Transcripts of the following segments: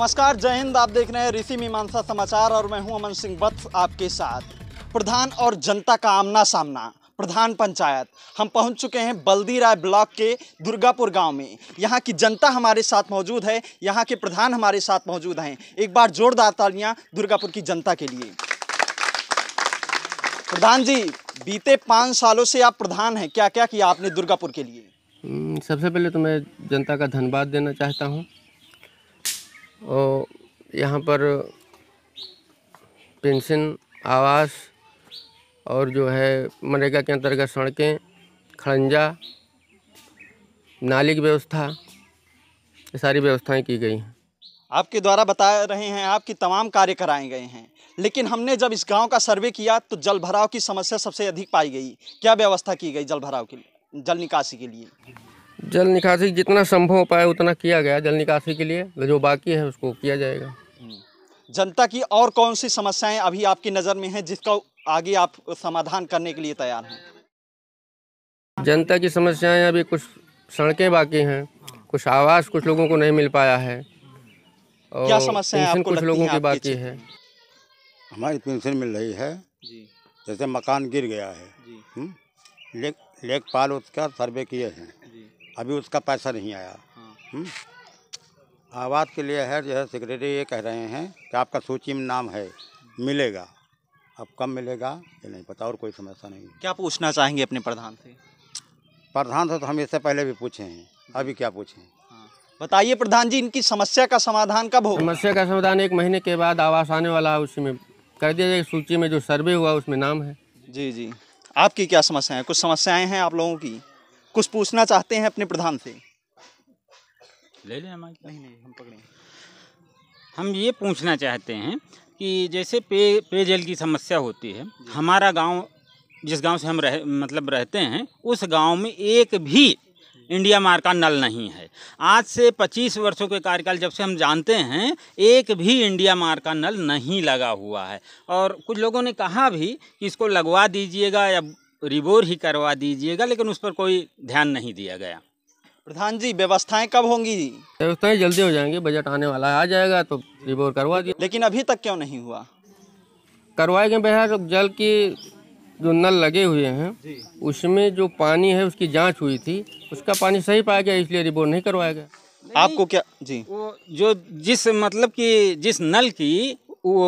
नमस्कार जय हिंद आप देख रहे हैं ऋषि मीमांसा समाचार और मैं हूं अमन सिंह बत्स आपके साथ प्रधान और जनता का आमना सामना प्रधान पंचायत हम पहुंच चुके हैं बल्दी राय ब्लॉक के दुर्गापुर गांव में यहाँ की जनता हमारे साथ मौजूद है यहाँ के प्रधान हमारे साथ मौजूद हैं एक बार जोरदार तालियां दुर्गापुर की जनता के लिए प्रधान जी बीते पाँच सालों से आप प्रधान हैं क्या क्या किया आपने दुर्गापुर के लिए हम्म, सबसे पहले तो मैं जनता का धन्यवाद देना चाहता हूँ और यहाँ पर पेंशन आवास और जो है मनरेगा के अंतर्गत सड़कें खड़ंजा नाली की व्यवस्था ये सारी व्यवस्थाएं की गई हैं आपके द्वारा बता रहे हैं आपकी तमाम कार्य कराए गए हैं लेकिन हमने जब इस गांव का सर्वे किया तो जल भराव की समस्या सबसे अधिक पाई गई क्या व्यवस्था की गई जल भराव के लिए जल निकासी के लिए जल निकासी जितना संभव पाए पाया उतना किया गया जल निकासी के लिए जो बाकी है उसको किया जाएगा हम्म। जनता की और कौन सी समस्याएं अभी आपकी नज़र में हैं जिसका आगे आप समाधान करने के लिए तैयार हैं जनता की समस्याएं अभी कुछ सड़कें बाकी हैं कुछ आवास कुछ लोगों को नहीं मिल पाया है और क्या समस्या आपको कुछ लोगों की बाकी है हमारी पेंशन मिल रही है जैसे मकान गिर गया है हम्म। लेख लेखपाल उसका सर्वे किए हैं अभी उसका पैसा नहीं आया हाँ। आवाज़ के लिए है जो है सेक्रेटरी ये कह रहे हैं कि आपका सूची में नाम है मिलेगा अब कब मिलेगा ये नहीं पता और कोई समस्या नहीं क्या पूछना चाहेंगे अपने प्रधान से प्रधान से तो हम इससे पहले भी पूछे हैं अभी क्या हैं हाँ। बताइए प्रधान जी इनकी समस्या का समाधान कब हो समस्या का समाधान एक महीने के बाद आवास आने वाला है उसी में कर दिया जाए सूची में जो सर्वे हुआ उसमें नाम है जी जी आपकी क्या समस्या है कुछ समस्याएं हैं आप लोगों की कुछ पूछना चाहते हैं अपने प्रधान से ले लें हमारे नहीं नहीं हम पकड़ें हम ये पूछना चाहते हैं कि जैसे पे पेयजल की समस्या होती है हमारा गांव जिस गांव से हम रह मतलब रहते हैं उस गांव में एक भी इंडिया मार का नल नहीं है आज से 25 वर्षों के कार्यकाल जब से हम जानते हैं एक भी इंडिया मार का नल नहीं लगा हुआ है और कुछ लोगों ने कहा भी कि इसको लगवा दीजिएगा या रिबोर ही करवा दीजिएगा लेकिन उस पर कोई ध्यान नहीं दिया गया प्रधान जी व्यवस्थाएं कब होंगी व्यवस्थाएं जल्दी हो जाएंगी बजट आने वाला है आ जाएगा तो रिबोर करवा दिया लेकिन अभी तक क्यों नहीं हुआ करवाएंगे गए जल की जो नल लगे हुए हैं उसमें जो पानी है उसकी जांच हुई थी उसका पानी सही पाया गया इसलिए रिबोर नहीं करवाया गया आपको क्या जी वो जो जिस मतलब कि जिस नल की वो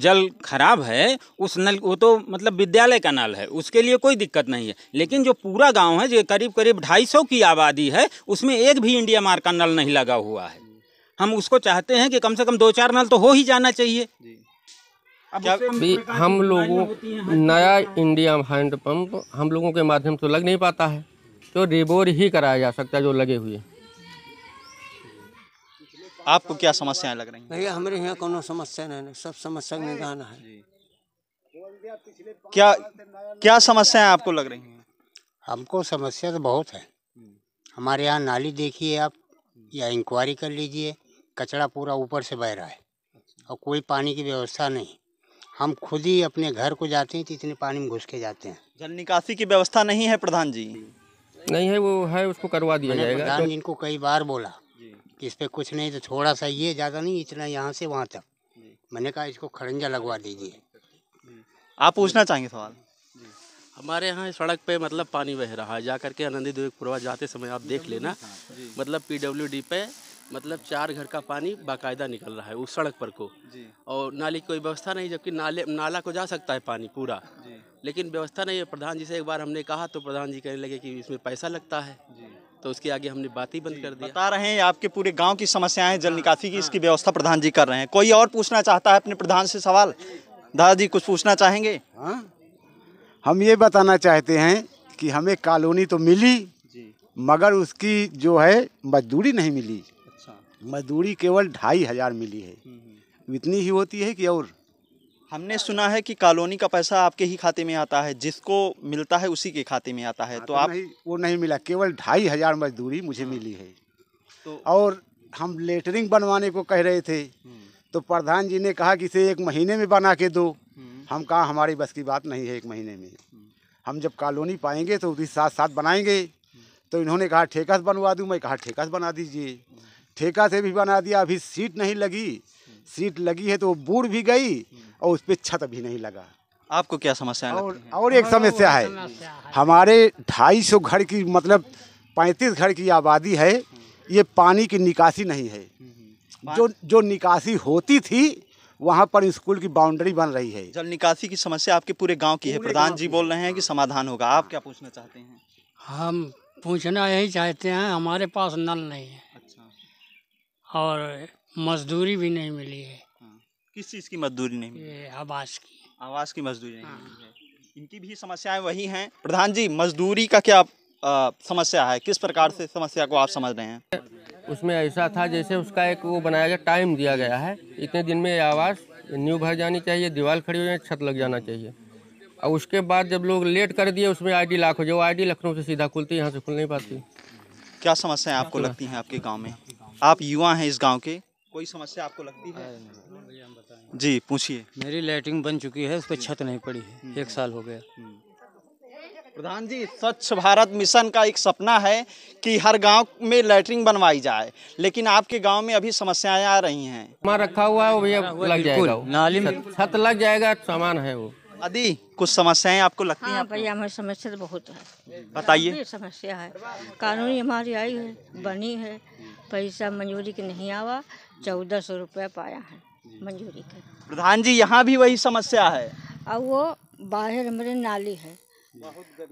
जल खराब है उस नल वो तो मतलब विद्यालय का नल है उसके लिए कोई दिक्कत नहीं है लेकिन जो पूरा गांव है जो करीब करीब ढाई सौ की आबादी है उसमें एक भी इंडिया मार्क का नल नहीं लगा हुआ है हम उसको चाहते हैं कि कम से कम दो चार नल तो हो ही जाना चाहिए अब हम लोगों नया इंडिया हैंडपम्प हम लोगों के माध्यम से लग नहीं पाता है तो रिबोर ही कराया जा सकता है जो लगे हुए हैं आपको क्या समस्याएं लग रही भैया हमारे यहाँ को समस्या नहीं सब समस्या में गाना है क्या क्या समस्याएं आपको लग रही हैं हमको समस्या तो बहुत है हमारे यहाँ नाली देखिए आप या इंक्वायरी कर लीजिए कचरा पूरा ऊपर से बह रहा है और कोई पानी की व्यवस्था नहीं हम खुद ही अपने घर को जाते हैं तो इतने पानी में घुस के जाते हैं जल निकासी की व्यवस्था नहीं है प्रधान जी नहीं है वो है उसको करवा दिया जाएगा प्रधान जी इनको कई बार बोला कि इस पर कुछ नहीं तो थोड़ा सा ये ज़्यादा नहीं इतना यहाँ से वहाँ तक मैंने कहा इसको खड़ंजा लगवा दीजिए आप पूछना चाहेंगे सवाल हमारे यहाँ सड़क पे मतलब पानी बह रहा है जा करके आनंदी द्वीपुरवा जाते समय आप देख लेना मतलब पीडब्ल्यूडी पे मतलब चार घर का पानी बाकायदा निकल रहा है उस सड़क पर को और नाली की कोई व्यवस्था नहीं जबकि नाले नाला को जा सकता है पानी पूरा लेकिन व्यवस्था नहीं है प्रधान जी से एक बार हमने कहा तो प्रधान जी कहने लगे कि इसमें पैसा लगता है तो उसके आगे हमने बात ही बंद कर दी बता रहे हैं आपके पूरे गांव की समस्याएं जल हाँ, निकासी की हाँ। इसकी व्यवस्था प्रधान जी कर रहे हैं कोई और पूछना चाहता है अपने प्रधान से सवाल दादाजी कुछ पूछना चाहेंगे हाँ हम ये बताना चाहते हैं कि हमें कॉलोनी तो मिली मगर उसकी जो है मजदूरी नहीं मिली अच्छा मजदूरी केवल ढाई हजार मिली है हम्म, हम्म। इतनी ही होती है कि और हमने सुना है कि कॉलोनी का पैसा आपके ही खाते में आता है जिसको मिलता है उसी के खाते में आता है हाँ, तो, तो, आप नहीं, वो नहीं मिला केवल ढाई हजार मजदूरी मुझे हाँ। मिली है तो और हम लेटरिंग बनवाने को कह रहे थे हम्म। तो प्रधान जी ने कहा कि इसे एक महीने में बना के दो हम्म। हम कहा हमारी बस की बात नहीं है एक महीने में हम्म। हम जब कॉलोनी पाएंगे तो उसी साथ साथ बनाएंगे तो इन्होंने कहा ठेका से बनवा दूँ मैं कहा ठेका से बना दीजिए ठेका से भी बना दिया अभी सीट नहीं लगी सीट लगी है तो वो बूढ़ भी गई और उस पर छत भी नहीं लगा आपको क्या समस्या और और एक समस्या है हमारे ढाई सौ घर की मतलब पैंतीस घर की आबादी है ये पानी की निकासी नहीं है हम्म। जो जो निकासी होती थी वहाँ पर स्कूल की बाउंड्री बन रही है जल निकासी की समस्या आपके पूरे गांव की है प्रधान जी बोल रहे हैं कि समाधान होगा आप क्या पूछना चाहते हैं हम पूछना यही चाहते हैं हमारे पास नल नहीं है अच्छा और मजदूरी भी नहीं मिली है किस चीज़ की मजदूरी नहीं मिली आवास की आवास की मजदूरी नहीं हाँ। मिली है इनकी भी समस्याएं वही हैं प्रधान जी मजदूरी का क्या समस्या है किस प्रकार से समस्या को आप समझ रहे हैं उसमें ऐसा था जैसे उसका एक वो बनाया गया टाइम दिया गया है इतने दिन में आवास न्यू भर जानी चाहिए दीवार खड़ी हो जाए छत लग जाना चाहिए और उसके बाद जब लोग लेट कर दिए उसमें आईडी लाख हो जाए वो आई लखनऊ से सीधा खुलती है यहाँ से खुल नहीं पाती क्या समस्याएं आपको लगती हैं आपके गांव में आप युवा हैं इस गांव के कोई समस्या आपको लगती है जी पूछिए मेरी लेटरिन बन चुकी है उस पर छत नहीं पड़ी है हम्म। एक साल हो गया प्रधान जी स्वच्छ भारत मिशन का एक सपना है कि हर गांव में लेटरिन बनवाई जाए लेकिन आपके गांव में अभी समस्याएं आ रही हैं सामान रखा हुआ है वो भैया लग जाएगा नाली में छत लग जाएगा सामान है वो आदि कुछ समस्याएं आपको लगती हाँ, हैं भैया हमारी समस्या तो बहुत है बताइए समस्या है कानूनी हमारी आई है बनी है पैसा मंजूरी के नहीं आवा चौदह सौ रुपया पाया है मंजूरी कर प्रधान जी यहाँ भी वही समस्या है और वो बाहर हमारे नाली है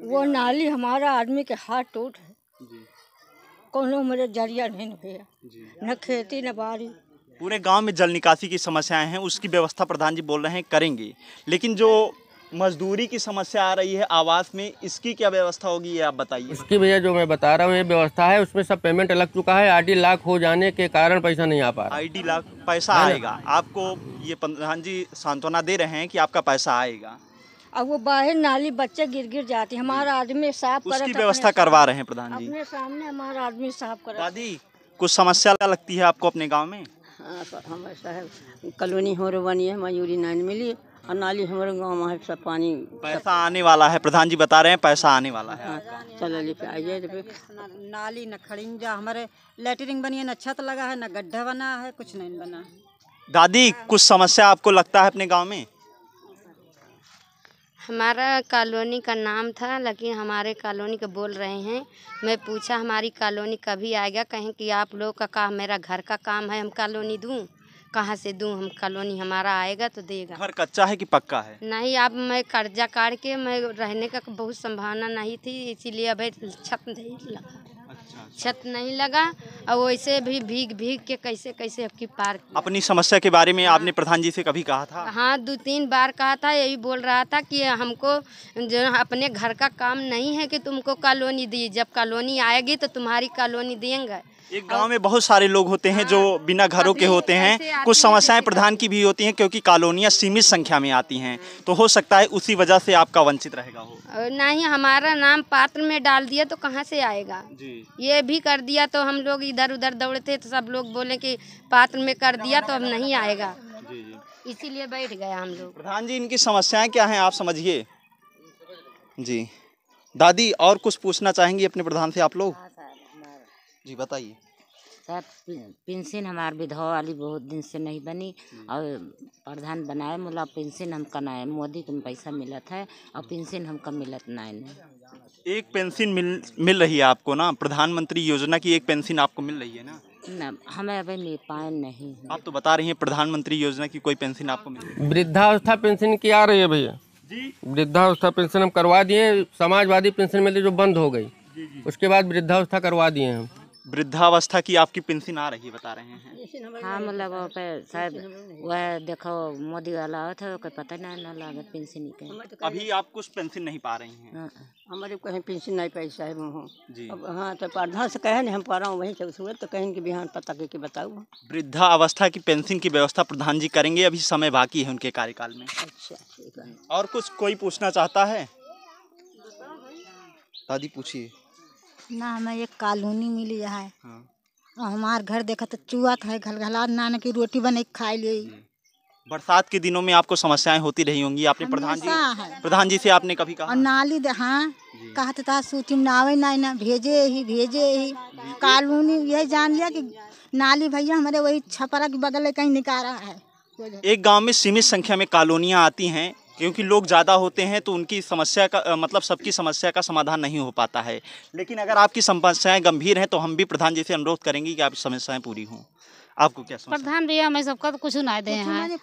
वो नाली हमारा आदमी के हाथ टूट है कोनो हमारे जरिया नहीं भैया न खेती न बारी पूरे गांव में जल निकासी की समस्याएं हैं उसकी व्यवस्था प्रधान जी बोल रहे हैं करेंगे लेकिन जो मजदूरी की समस्या आ रही है आवास में इसकी क्या व्यवस्था होगी ये आप बताइए इसकी भैया जो मैं बता रहा हूँ ये व्यवस्था है उसमें सब पेमेंट लग चुका है आईडी लाख हो जाने के कारण पैसा नहीं आ पा रहा आईडी लाख पैसा आएगा आपको ये प्रधान हाँ जी सांत्वना दे रहे हैं कि आपका पैसा आएगा अब वो बाहर नाली बच्चे गिर गिर जाती हमारा आदमी साफ उसकी व्यवस्था करवा रहे हैं प्रधान जी अपने सामने हमारा आदमी साफ कर दादी कुछ समस्या लगती है आपको अपने गाँव में हाँ हमारे कॉलोनी हो रही है मयूरी नाइन मिली और नाली हमारे गाँव में है सब पानी पैसा आने वाला है प्रधान जी बता रहे हैं पैसा आने वाला है हाँ, चलो लेके आइए तो नाली न खड़िंजा हमारे लेटरिन बनी है न छत लगा है न गड्ढा बना है कुछ नहीं बना है दादी कुछ समस्या आपको लगता है अपने गांव में हमारा कॉलोनी का नाम था लेकिन हमारे कॉलोनी के बोल रहे हैं मैं पूछा हमारी कॉलोनी कभी आएगा कहें कि आप लोग का काम मेरा घर का काम है हम कॉलोनी दूँ कहाँ से दूँ हम कॉलोनी हमारा आएगा तो देगा घर कच्चा है कि पक्का है नहीं अब मैं कर्जा काट के मैं रहने का बहुत संभावना नहीं थी इसीलिए अब छत नहीं लगा अच्छा, अच्छा, छत नहीं लगा और वैसे भी भीग भीग के कैसे कैसे आपकी पार अपनी समस्या के बारे में आपने प्रधान जी से कभी कहा था हाँ दो तीन बार कहा था यही बोल रहा था कि हमको जो अपने घर का काम नहीं है कि तुमको कॉलोनी दी जब कॉलोनी आएगी तो तुम्हारी कॉलोनी देंगे एक गांव में बहुत सारे लोग होते हैं जो हाँ, बिना घरों के होते हैं कुछ समस्याएं प्रधान की भी होती हैं क्योंकि कॉलोनियां सीमित संख्या में आती हैं तो हो सकता है उसी वजह से आपका वंचित रहेगा वो नहीं हमारा नाम पात्र में डाल दिया तो कहाँ से आएगा जी। ये भी कर दिया तो हम लोग इधर उधर दौड़ते तो सब लोग बोले कि पात्र में कर दिया तो अब नहीं आएगा इसीलिए बैठ गया हम लोग प्रधान जी इनकी समस्याएं क्या हैं आप समझिए जी दादी और कुछ पूछना चाहेंगी अपने प्रधान से आप लोग जी बताइए सर पेंशन हमारे विधवा वाली बहुत दिन से नहीं बनी और प्रधान बनाए मोला पेंसिन हमका ना मोदी के पैसा मिलत है और हम कम मिलत ना एक पेंशन मिल मिल रही है आपको ना प्रधानमंत्री योजना की एक पेंशन आपको मिल रही है ना हमें अभी मिल पाए नहीं आप तो बता रही हैं प्रधानमंत्री योजना की कोई पेंशन आपको मिल वृद्धावस्था पेंशन की आ रही है भैया जी वृद्धावस्था पेंशन हम करवा दिए समाजवादी पेंशन मिली जो बंद हो गई उसके बाद वृद्धावस्था करवा दिए हम वृद्धावस्था की आपकी पेंशन आ रही है बता रहे हैं हाँ मतलब शायद वह देखो मोदी वाला था कोई पता नहीं ना लगा पेंशन के अभी आप कुछ पेंशन नहीं पा रही हैं हाँ। हमारे कहीं पेंशन नहीं पाई साहब हूँ हाँ तो प्रधान से कहे नहीं हम पा रहा हूँ वहीं से तो कहें कि बिहार पता करके बताऊँ वृद्धा अवस्था की पेंशन की व्यवस्था प्रधान जी करेंगे अभी समय बाकी है उनके कार्यकाल में अच्छा और कुछ कोई पूछना चाहता है दादी पूछिए ना हमें एक कालोनी मिली है हाँ। तो हमारे घर देखा तो चूहक है घलघला नान की रोटी बने खाई ली बरसात के दिनों में आपको समस्याएं होती रही होंगी आपने प्रधान जी प्रधान जी से आपने कभी कहा नाली हाँ कहते तो था सूची में आवे ना ना भेजे ही भेजे ही कॉलोनी यह जान लिया कि नाली भैया हमारे वही छपरा के बगल कहीं रहा है एक गांव में सीमित संख्या में कॉलोनियां आती हैं क्योंकि लोग ज़्यादा होते हैं तो उनकी समस्या का मतलब सबकी समस्या का समाधान नहीं हो पाता है लेकिन अगर आपकी समस्याएँ गंभीर हैं तो हम भी प्रधान जी से अनुरोध करेंगे कि आपकी समस्याएँ पूरी हों आपको क्या प्रधान भैया हमें सबका तो कुछ ना दे हैं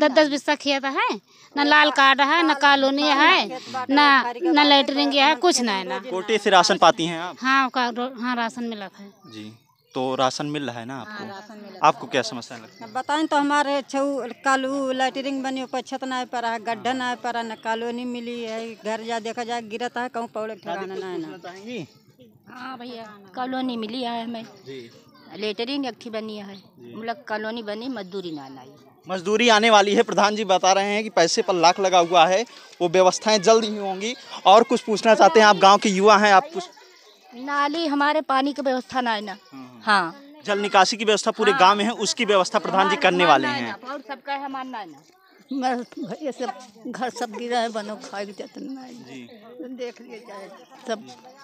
दस दस बिस्सा खिया था है ना लाल कार्ड है ना कॉलोनी है ना ना लेटरिंग है कुछ ना है ना कोटे से राशन पाती हैं आप हाँ हाँ राशन मिला था जी तो राशन मिल रहा है ना आपको हाँ, राशन मिल आपको क्या समस्या लगती है बताएं तो हमारे कालू लैटरिन बनी ऊपर छत ना पड़ा है हाँ, गड्ढा ना पड़ा हाँ, ना कॉलोनी मिली है घर जा देखा जाए गिरता है कहूँ पौड़े ठिकाना ना है हाँ भैया कॉलोनी मिली है हमें लेटरिन अक्ठी बनी है मतलब कॉलोनी बनी मजदूरी ना आई मजदूरी आने वाली है प्रधान जी बता रहे हैं कि पैसे पर लाख लगा हुआ है वो व्यवस्थाएं जल्द ही होंगी और कुछ पूछना चाहते हैं आप गांव के युवा हैं आप कुछ नाली हमारे पानी की व्यवस्था ना है ना हम्म, हम्म। हाँ जल निकासी की व्यवस्था पूरे हाँ। गांव में है उसकी व्यवस्था प्रधान जी करने वाले हैं और सबका है मानना है ना ये सब घर सब गिरा है बनो खाए देख लिए जाए सब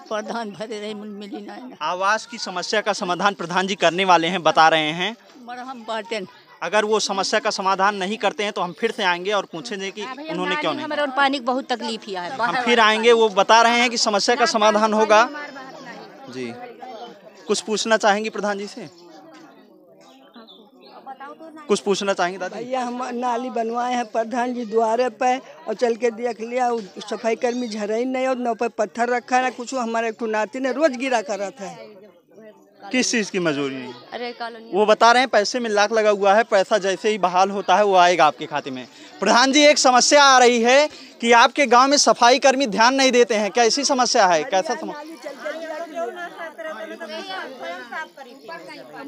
प्रधान भरे रहे मिली ना आवास की समस्या का समाधान प्रधान जी करने वाले हैं बता रहे हैं हम बाटन अगर वो समस्या का समाधान नहीं करते हैं तो हम फिर से आएंगे और पूछेंगे कि हाँ उन्होंने क्यों नहीं हमारे पानी की बहुत तकलीफ ही है हम फिर आएंगे वो बता रहे हैं कि समस्या का समाधान होगा जी कुछ पूछना चाहेंगी प्रधान जी से कुछ पूछना चाहेंगे दादी भैया हम नाली बनवाए हैं प्रधान जी द्वारे पे और चल के देख लिया सफाई कर्मी झरा ही नहीं और नौ पे पत्थर रखा ना कुछ हमारे नाती ने रोज गिरा करा था किस चीज की मजदूरी अरे वो बता रहे हैं पैसे में लाख लगा हुआ है पैसा जैसे ही बहाल होता है वो आएगा आपके खाते में प्रधान जी एक समस्या आ रही है कि आपके गांव में सफाई कर्मी ध्यान नहीं देते हैं क्या ऐसी समस्या है कैसा समस्या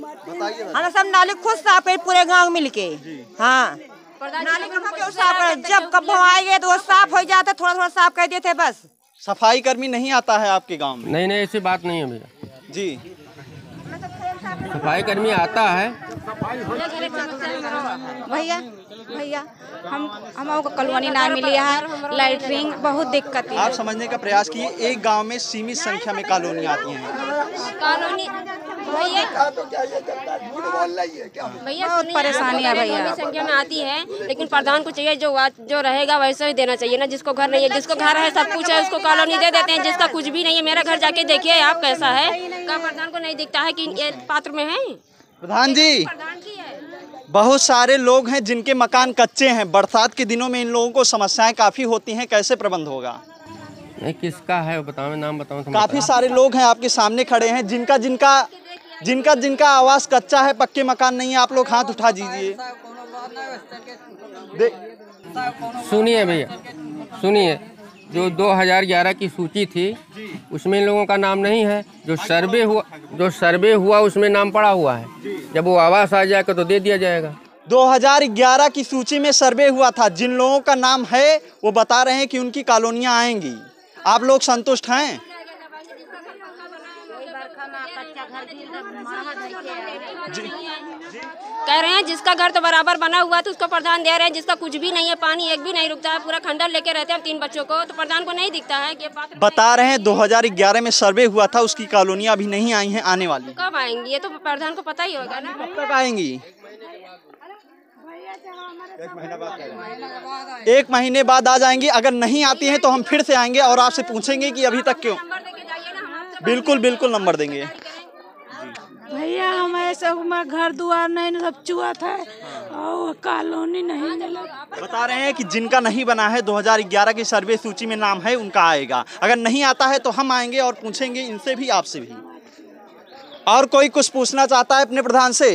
हम सब नाली खुद साफ है पूरे गांव मिल के हाँ नाली का साफ जब कब आए गए तो वो साफ हो जाते थोड़ा थोड़ा साफ कर थे बस सफाई कर्मी नहीं आता है आपके गांव में नहीं नहीं ऐसी बात नहीं है भैया जी सफाई कर्मी आता है भैया भैया हम हम को कॉलोनी ना मिली है लाइटरिंग बहुत दिक्कत है आप समझने का प्रयास किए एक गांव में सीमित संख्या में कॉलोनी आती है कॉलोनी भैया भैया बहुत परेशानी है भैया संख्या में आती है लेकिन प्रधान को चाहिए जो जो रहेगा वैसे ही देना चाहिए ना जिसको घर नहीं है जिसको घर है सब कुछ है उसको कॉलोनी दे देते हैं जिसका कुछ भी नहीं है मेरा घर जाके देखिए आप कैसा है प्रधान को नहीं दिखता है कि ये पात्र में है प्रधान जी प्रधान जी बहुत सारे लोग हैं जिनके मकान कच्चे हैं बरसात के दिनों में इन लोगों को समस्याएं काफ़ी होती हैं कैसे प्रबंध होगा नहीं किसका है बताओ नाम बताओ काफ़ी सारे लोग हैं आपके सामने खड़े हैं जिनका जिनका जिनका जिनका आवास कच्चा है पक्के मकान नहीं है आप लोग हाथ उठा दीजिए सुनिए भैया सुनिए जो 2011 की सूची थी उसमें लोगों का नाम नहीं है जो सर्वे हुआ जो सर्वे हुआ उसमें नाम पड़ा हुआ है जब वो आवास आ जाएगा तो दे दिया जाएगा 2011 की सूची में सर्वे हुआ था जिन लोगों का नाम है वो बता रहे हैं कि उनकी कॉलोनियाँ आएंगी आप लोग संतुष्ट हैं जी, जी। कह रहे हैं जिसका घर तो बराबर बना हुआ था तो उसको प्रधान दे रहे हैं जिसका कुछ भी नहीं है पानी एक भी नहीं रुकता है पूरा खंडर लेके रहते हैं तीन बच्चों को तो प्रधान को नहीं दिखता है कि बता रहे हैं 2011 में सर्वे हुआ था उसकी कॉलोनिया अभी नहीं आई है आने वाली कब आएंगी ये तो प्रधान को पता ही होगा ना कब तक आएंगी एक महीने बाद आ जाएंगी अगर नहीं आती है तो हम फिर से आएंगे और आपसे पूछेंगे कि अभी तक क्यों बिल्कुल बिल्कुल नंबर देंगे भैया हमारे सब में घर द्वार नहीं सब चुआ था और कॉलोनी नहीं मिला बता रहे हैं कि जिनका नहीं बना है 2011 की सर्वे सूची में नाम है उनका आएगा अगर नहीं आता है तो हम आएंगे और पूछेंगे इनसे भी आपसे भी और कोई कुछ पूछना चाहता है अपने प्रधान से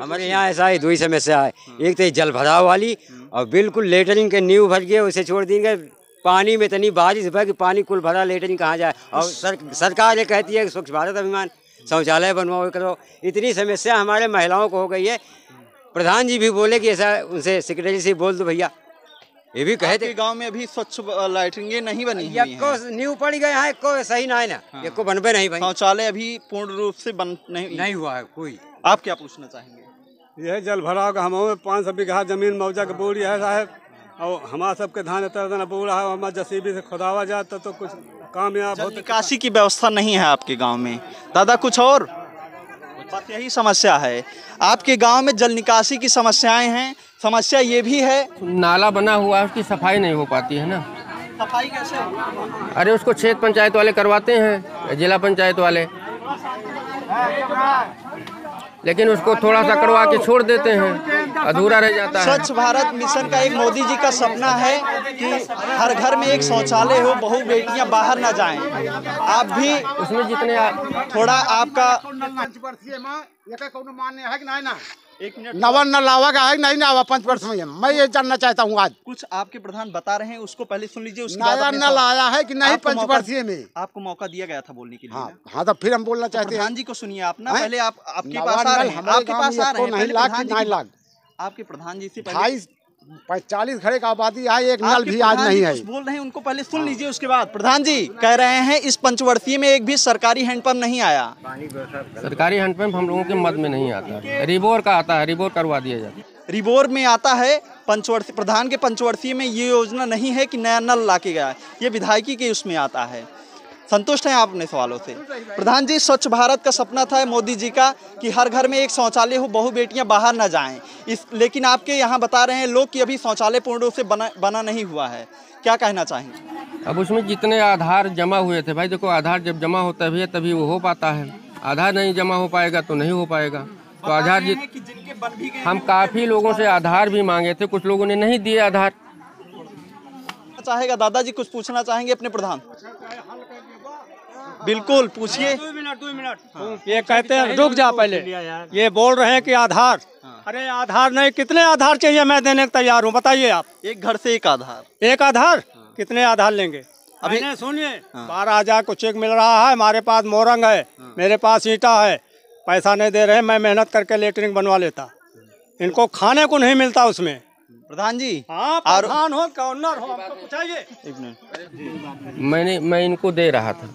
हमारे यहाँ ऐसा ही दो ही समस्या है एक तो जल भराव वाली और बिल्कुल लेटरिंग के न्यू भर गए उसे छोड़ देंगे पानी में इतनी बारिश है कि पानी कुल भरा लेटरिन कहाँ जाए और सर, सरकार ये कहती है कि स्वच्छ भारत अभियान शौचालय बनवाओ करो इतनी समस्या हमारे महिलाओं को हो गई है प्रधान जी भी बोले कि ऐसा उनसे सेक्रेटरी से बोल दो भैया ये भी कहे थे गांव में अभी स्वच्छ लाइटिंग नहीं बनी को न्यू पड़ गए हैं को सही ना है ना हाँ। ये को बनबे नहीं भाई शौचालय अभी पूर्ण रूप से बन नहीं नहीं हुआ है कोई आप क्या पूछना चाहेंगे यह जल भराव का पाँच सौ बीघा जमीन मौजा का बोरी है साहब और हमारा सबके धान इतना बो रहा है हमारा जसीबी से खुदावा जाता तो, तो कुछ कामयाब होता तो निकासी की व्यवस्था नहीं है आपके गाँव में दादा कुछ और बस यही समस्या है आपके गांव में जल निकासी की समस्याएं हैं समस्या ये भी है नाला बना हुआ है उसकी सफाई नहीं हो पाती है ना सफाई कैसे अरे उसको क्षेत्र पंचायत वाले करवाते हैं जिला पंचायत वाले लेकिन उसको थोड़ा सा करवा के छोड़ देते हैं अधूरा रह जाता है स्वच्छ भारत मिशन का एक मोदी जी का सपना है कि हर घर में एक शौचालय हो बहु बेटियां बाहर ना जाएं आप भी उसमें जितने आप, थोड़ा आपका नवन लावा का है नहीं नावा पंच वर्ष में मैं ये जानना चाहता हूँ आज कुछ आपके प्रधान बता रहे हैं उसको पहले सुन लीजिए नवन न लाया है कि नहीं पंचवर्षीय में आपको मौका दिया गया था बोलने के लिए हाँ हाँ तो फिर हम बोलना तो चाहते हैं जी को सुनिए आप ना पहले आप आपके पास आ रहे हैं आपके पास आ रहे हैं तो आपके प्रधान जी से ढाई पैतालीस घरे का आबादी आई एक नल भी आज नहीं है बोल रहे हैं उनको पहले सुन हाँ। लीजिए उसके बाद प्रधान जी कह रहे हैं इस पंचवर्षीय में एक भी सरकारी हैंडपम्प नहीं आया सरकारी हैंडपम्प हम लोगों के मद में नहीं आता रिबोर का आता है रिबोर करवा दिया जाता है रिबोर में आता है पंचवर्षीय प्रधान के पंचवर्षीय में ये योजना नहीं है कि नया नल ला के गया ये विधायकी के उसमें आता है संतुष्ट हैं आप अपने सवालों से प्रधान जी स्वच्छ भारत का सपना था मोदी जी का कि हर घर में एक शौचालय हो बहु बेटियां बाहर ना जाएं इस लेकिन आपके यहाँ बता रहे हैं लोग कि अभी शौचालय पूर्ण रूप से बना बना नहीं हुआ है क्या कहना चाहेंगे अब उसमें जितने आधार जमा हुए थे भाई देखो आधार जब जमा होता है तभी वो हो पाता है आधार नहीं जमा हो पाएगा तो नहीं हो पाएगा तो आधार जी हम काफ़ी लोगों से आधार भी मांगे थे कुछ लोगों ने नहीं दिए आधार चाहेगा दादाजी कुछ पूछना चाहेंगे अपने प्रधान बिल्कुल पूछिए हाँ। ये कहते हैं रुक जा पहले हाँ। ये बोल रहे हैं कि आधार हाँ। अरे आधार नहीं कितने आधार चाहिए मैं देने को तैयार हूँ बताइए आप एक घर से एक आधार एक आधार कितने आधार लेंगे अभी सुनिए बारह हजार को चेक मिल रहा है हमारे पास मोरंग है मेरे पास ईटा है पैसा नहीं दे रहे मैं मेहनत करके लेटरिन बनवा लेता इनको खाने को नहीं मिलता उसमें प्रधान जी आप प्रधान हो गवर्नर हो आपको पूछाइए मैंने मैं इनको दे रहा था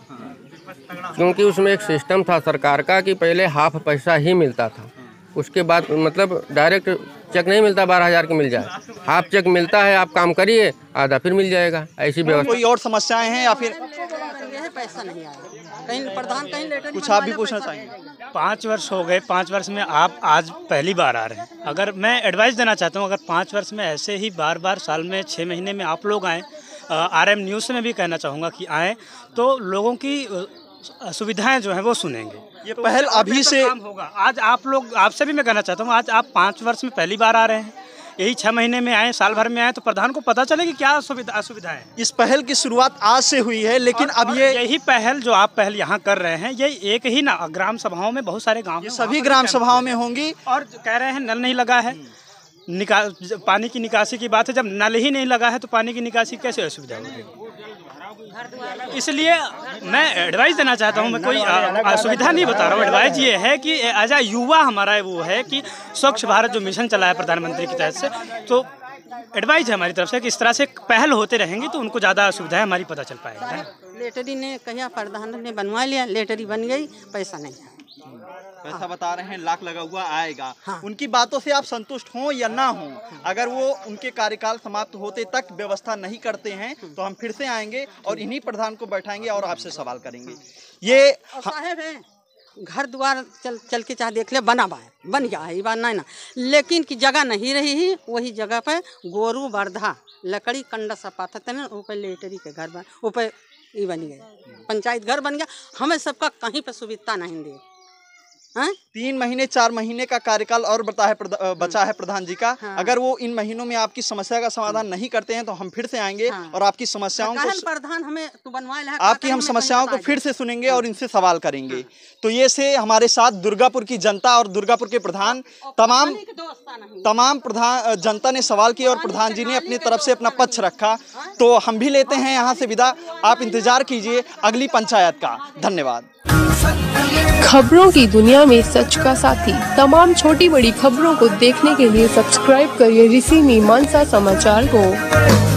क्योंकि उसमें एक सिस्टम था सरकार का कि पहले हाफ पैसा ही मिलता था उसके बाद मतलब डायरेक्ट चेक नहीं मिलता बारह हज़ार के मिल जाए हाफ चेक मिलता है आप काम करिए आधा फिर मिल जाएगा ऐसी व्यवस्था कोई और समस्याएं हैं या फिर तो पैसा नहीं आया कहीं प्रधान कहीं लेटर कुछ आप भी पूछना चाहेंगे पाँच वर्ष हो गए पाँच वर्ष में आप आज पहली बार आ रहे हैं अगर मैं एडवाइस देना चाहता हूँ अगर पाँच वर्ष में ऐसे ही बार बार साल में छः महीने में आप लोग आएँ आर एम न्यूज़ में भी कहना चाहूँगा कि आएँ तो लोगों की सुविधाएं जो हैं वो सुनेंगे ये तो पहल अभी से काम होगा आज आप लोग आपसे भी मैं कहना चाहता हूँ आज आप पाँच वर्ष में पहली बार आ रहे हैं यही छः महीने में आए साल भर में आए तो प्रधान को पता चले कि क्या असुविधा असुविधाएं इस पहल की शुरुआत आज से हुई है लेकिन और, अब और ये यही पहल जो आप पहल यहाँ कर रहे हैं ये एक ही ना ग्राम सभाओं में बहुत सारे गाँव सभी ग्राम सभाओं में होंगी और कह रहे हैं नल नहीं लगा है निका पानी की निकासी की बात है जब नल ही नहीं लगा है तो पानी की निकासी कैसे असुविधा होगी इसलिए मैं एडवाइस देना चाहता हूँ मैं कोई असुविधा नहीं बता रहा हूँ एडवाइस ये है कि एज आ युवा हमारा वो है कि स्वच्छ भारत जो मिशन चला है प्रधानमंत्री की तहत से तो एडवाइस है हमारी तरफ से कि इस तरह से पहल होते रहेंगे तो उनको ज़्यादा असुविधाएँ हमारी पता चल पाएगी लेटरी ने कहा प्रधानमंत्री ने बनवा लिया लेटरी बन गई पैसा नहीं है पैसा बता रहे हैं लाख लगा हुआ आएगा हाँ। उनकी बातों से आप संतुष्ट हों या ना हो अगर वो उनके कार्यकाल समाप्त होते तक व्यवस्था नहीं करते हैं तो हम फिर से आएंगे और इन्हीं प्रधान को बैठाएंगे और आपसे सवाल करेंगे ये साहेब हैं घर द्वार चल चल के चाहे देख ले बना बाए बन गया है बात नहीं ना लेकिन कि जगह नहीं रही ही वही जगह पर गोरू बर्धा लकड़ी कंडा सा पाता था ना ऊपर लेटरी के घर बन ऊपर ये बन गए पंचायत घर बन गया हमें सबका कहीं पर सुविधा नहीं दी हाँ? तीन महीने चार महीने का कार्यकाल और बता है हम्म। बचा है प्रधान जी का हाँ। अगर वो इन महीनों में आपकी समस्या का समाधान नहीं करते हैं तो हम फिर से आएंगे हाँ। और आपकी समस्याओं को प्रधान हमें आपकी हम समस्याओं को फिर से सुनेंगे और हाँ। इनसे सवाल करेंगे हाँ। तो ये से हमारे साथ दुर्गापुर की जनता और दुर्गापुर के प्रधान तमाम तमाम प्रधान जनता ने सवाल किया और प्रधान जी ने अपनी तरफ से अपना पक्ष रखा हाँ। तो हम भी लेते हैं यहाँ से विदा आप इंतजार कीजिए अगली पंचायत का धन्यवाद खबरों की दुनिया में सच का साथी तमाम छोटी बड़ी खबरों को देखने के लिए सब्सक्राइब करिए ऋषि मानसा समाचार को